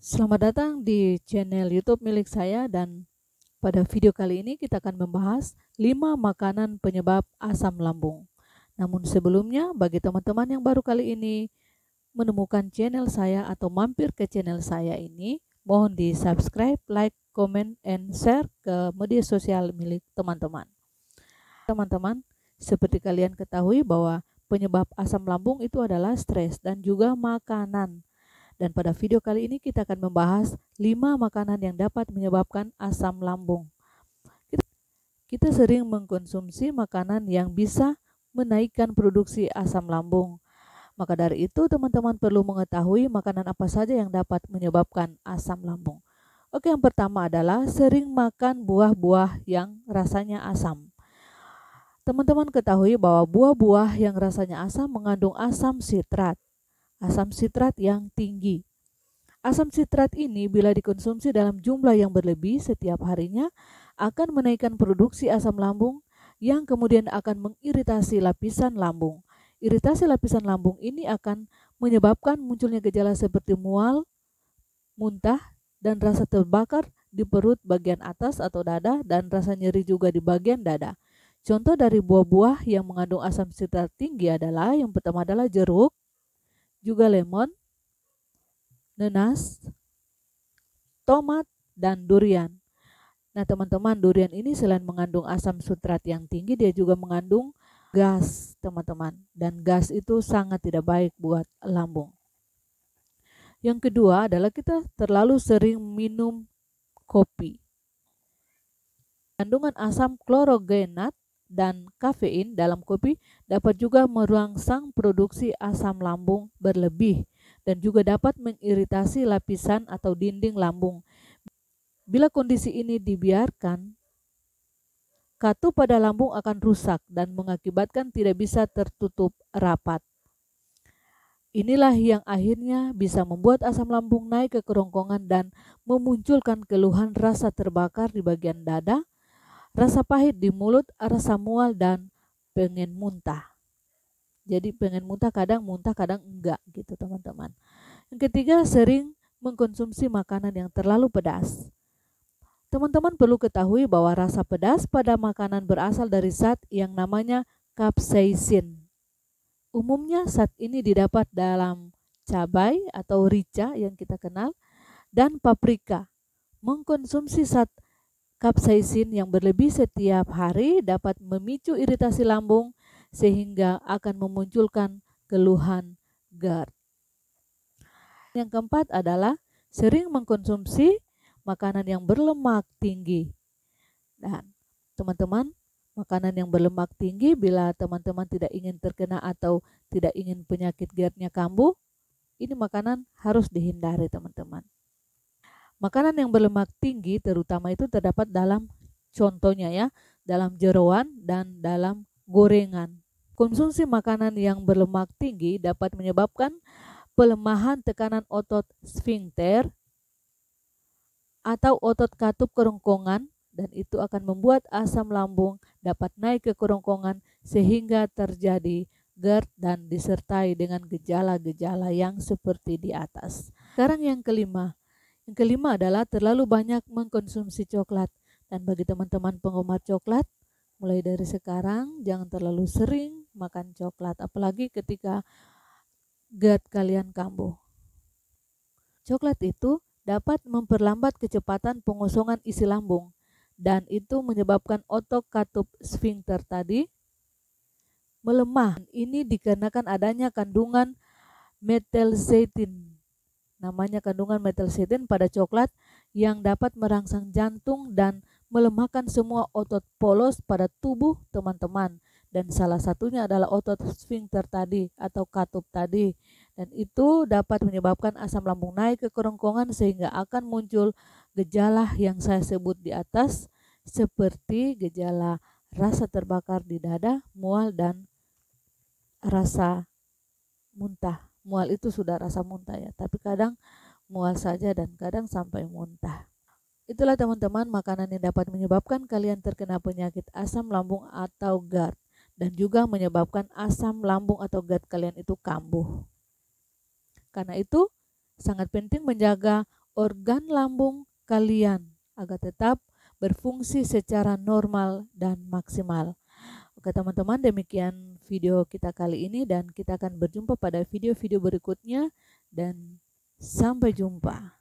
Selamat datang di channel YouTube milik saya dan pada video kali ini kita akan membahas 5 makanan penyebab asam lambung. Namun sebelumnya bagi teman-teman yang baru kali ini menemukan channel saya atau mampir ke channel saya ini, mohon di subscribe, like, comment, and share ke media sosial milik teman-teman. Teman-teman, seperti kalian ketahui bahwa penyebab asam lambung itu adalah stres dan juga makanan dan pada video kali ini kita akan membahas 5 makanan yang dapat menyebabkan asam lambung. Kita, sering mengkonsumsi makanan yang bisa menaikkan produksi asam lambung. Maka dari itu, teman-teman perlu mengetahui makanan apa saja yang dapat menyebabkan asam lambung. Oke, yang pertama adalah sering makan buah-buah yang rasanya asam. Teman-teman ketahui bahwa buah-buah yang rasanya asam mengandung asam sitrat asam sitrat yang tinggi. Asam sitrat ini bila dikonsumsi dalam jumlah yang berlebih setiap harinya akan menaikkan produksi asam lambung yang kemudian akan mengiritasi lapisan lambung. Iritasi lapisan lambung ini akan menyebabkan munculnya gejala seperti mual, muntah, dan rasa terbakar di perut bagian atas atau dada dan rasa nyeri juga di bagian dada. Contoh dari buah-buah yang mengandung asam sitrat tinggi adalah yang pertama adalah jeruk, juga lemon, nenas, tomat, dan durian. Nah, teman-teman, durian ini selain mengandung asam sutrat yang tinggi, dia juga mengandung gas, teman-teman. Dan gas itu sangat tidak baik buat lambung. Yang kedua adalah kita terlalu sering minum kopi. Kandungan asam klorogenat dan kafein dalam kopi dapat juga merangsang produksi asam lambung berlebih dan juga dapat mengiritasi lapisan atau dinding lambung. Bila kondisi ini dibiarkan, katu pada lambung akan rusak dan mengakibatkan tidak bisa tertutup rapat. Inilah yang akhirnya bisa membuat asam lambung naik ke kerongkongan dan memunculkan keluhan rasa terbakar di bagian dada, Rasa pahit di mulut, rasa mual dan pengen muntah. Jadi pengen muntah kadang muntah kadang enggak gitu teman-teman. Yang ketiga sering mengkonsumsi makanan yang terlalu pedas. Teman-teman perlu ketahui bahwa rasa pedas pada makanan berasal dari zat yang namanya capsaicin. Umumnya zat ini didapat dalam cabai atau rica yang kita kenal dan paprika. Mengkonsumsi zat Kapsaisin yang berlebih setiap hari dapat memicu iritasi lambung sehingga akan memunculkan keluhan GERD. Yang keempat adalah sering mengkonsumsi makanan yang berlemak tinggi. Dan teman-teman, makanan yang berlemak tinggi bila teman-teman tidak ingin terkena atau tidak ingin penyakit GERD-nya kambuh, ini makanan harus dihindari teman-teman. Makanan yang berlemak tinggi terutama itu terdapat dalam contohnya ya, dalam jeroan dan dalam gorengan. Konsumsi makanan yang berlemak tinggi dapat menyebabkan pelemahan tekanan otot sphincter atau otot katup kerongkongan dan itu akan membuat asam lambung dapat naik ke kerongkongan sehingga terjadi GERD dan disertai dengan gejala-gejala yang seperti di atas. Sekarang yang kelima, yang kelima adalah terlalu banyak mengkonsumsi coklat. Dan bagi teman-teman penggemar coklat, mulai dari sekarang jangan terlalu sering makan coklat, apalagi ketika gerd kalian kambuh. Coklat itu dapat memperlambat kecepatan pengosongan isi lambung dan itu menyebabkan otot katup sphincter tadi melemah. Ini dikarenakan adanya kandungan metalzaitin Namanya kandungan metalsidin pada coklat yang dapat merangsang jantung dan melemahkan semua otot polos pada tubuh teman-teman dan salah satunya adalah otot sphincter tadi atau katup tadi dan itu dapat menyebabkan asam lambung naik ke kerongkongan sehingga akan muncul gejala yang saya sebut di atas seperti gejala rasa terbakar di dada, mual dan rasa muntah. Mual itu sudah rasa muntah ya, tapi kadang mual saja dan kadang sampai muntah. Itulah teman-teman makanan yang dapat menyebabkan kalian terkena penyakit asam lambung atau GERD dan juga menyebabkan asam lambung atau GERD kalian itu kambuh. Karena itu sangat penting menjaga organ lambung kalian agar tetap berfungsi secara normal dan maksimal ke teman-teman demikian video kita kali ini dan kita akan berjumpa pada video-video berikutnya dan sampai jumpa.